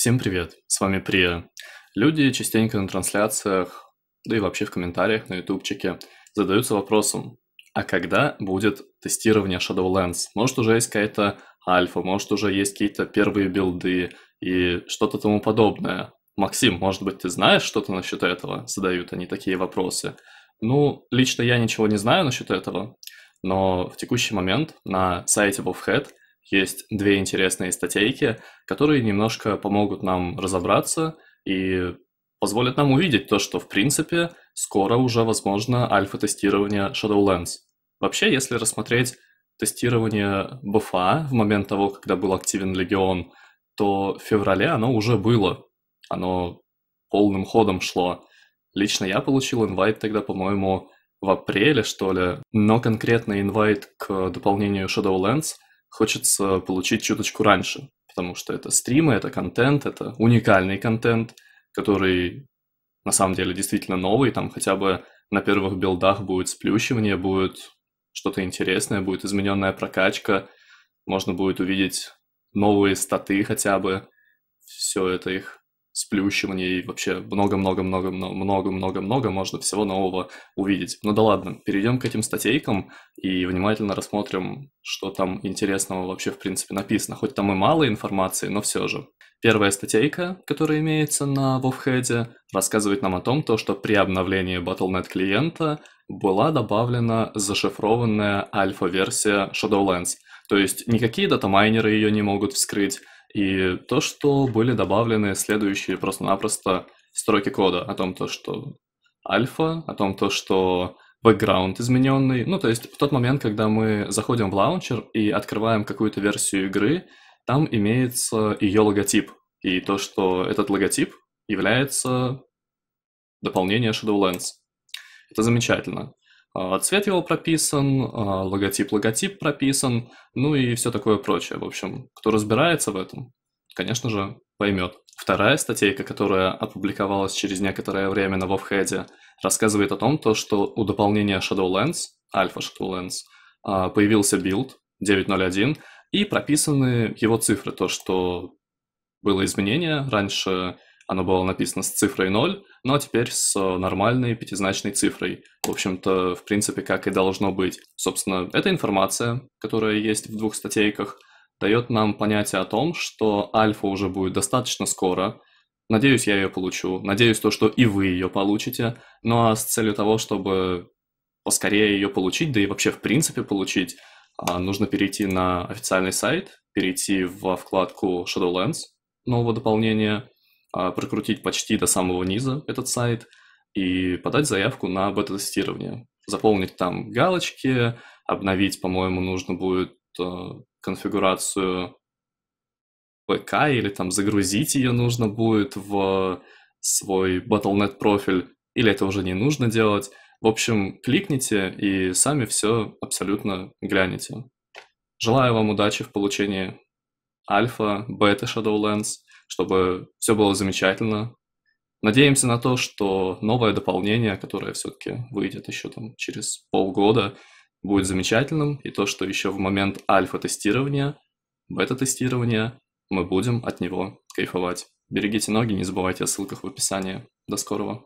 Всем привет, с вами Прия. Люди частенько на трансляциях, да и вообще в комментариях на ютубчике задаются вопросом, а когда будет тестирование Shadowlands? Может уже есть какая-то альфа, может уже есть какие-то первые билды и что-то тому подобное. Максим, может быть, ты знаешь что-то насчет этого? Задают они такие вопросы. Ну, лично я ничего не знаю насчет этого, но в текущий момент на сайте Wolfhead – есть две интересные статейки, которые немножко помогут нам разобраться и позволят нам увидеть то, что в принципе скоро уже возможно альфа-тестирование Shadowlands. Вообще, если рассмотреть тестирование БФА в момент того, когда был активен Легион, то в феврале оно уже было. Оно полным ходом шло. Лично я получил инвайт тогда, по-моему, в апреле, что ли, но конкретно инвайт к дополнению Shadowlands – хочется получить чуточку раньше, потому что это стримы, это контент, это уникальный контент, который на самом деле действительно новый, там хотя бы на первых билдах будет сплющивание, будет что-то интересное, будет измененная прокачка, можно будет увидеть новые статы хотя бы, все это их сплющиваний, вообще много-много-много-много-много-много можно всего нового увидеть. Ну да ладно, перейдем к этим статейкам и внимательно рассмотрим, что там интересного вообще в принципе написано. Хоть там и мало информации, но все же. Первая статейка, которая имеется на Вовхеде, рассказывает нам о том, то, что при обновлении Battle.net клиента была добавлена зашифрованная альфа-версия Shadowlands. То есть никакие датамайнеры ее не могут вскрыть, и то, что были добавлены следующие просто-напросто строки кода о том, то, что альфа, о том, то, что бэкграунд измененный. Ну, то есть в тот момент, когда мы заходим в лаунчер и открываем какую-то версию игры, там имеется ее логотип. И то, что этот логотип является дополнение Shadowlands. Это замечательно. А, цвет его прописан, а, логотип, логотип прописан, ну и все такое прочее. В общем, кто разбирается в этом, конечно же, поймет. Вторая статейка, которая опубликовалась через некоторое время на вовхеде, рассказывает о том, то, что у дополнения Shadowlands, Alpha Shadowlands, а, появился билд 9.0.1 и прописаны его цифры, то, что было изменение. Раньше оно было написано с цифрой 0, но теперь с э, нормальной пятизначной цифрой. В общем-то, в принципе, как и должно быть. Собственно, эта информация, которая есть в двух статейках, дает нам понятие о том, что альфа уже будет достаточно скоро. Надеюсь, я ее получу. Надеюсь, то, что и вы ее получите. Ну а с целью того, чтобы поскорее ее получить, да и вообще в принципе получить, а, нужно перейти на официальный сайт, перейти во вкладку Shadowlands нового дополнения – а, прокрутить почти до самого низа этот сайт и подать заявку на бета-тестирование. Заполнить там галочки, обновить, по-моему, нужно будет э, конфигурацию ПК или там загрузить ее нужно будет в свой Battle.net профиль, или это уже не нужно делать. В общем, кликните и сами все абсолютно глянете. Желаю вам удачи в получении альфа, бета Shadowlands – чтобы все было замечательно. Надеемся на то, что новое дополнение, которое все-таки выйдет еще там через полгода, будет замечательным, и то, что еще в момент альфа-тестирования, бета-тестирования, мы будем от него кайфовать. Берегите ноги, не забывайте о ссылках в описании. До скорого!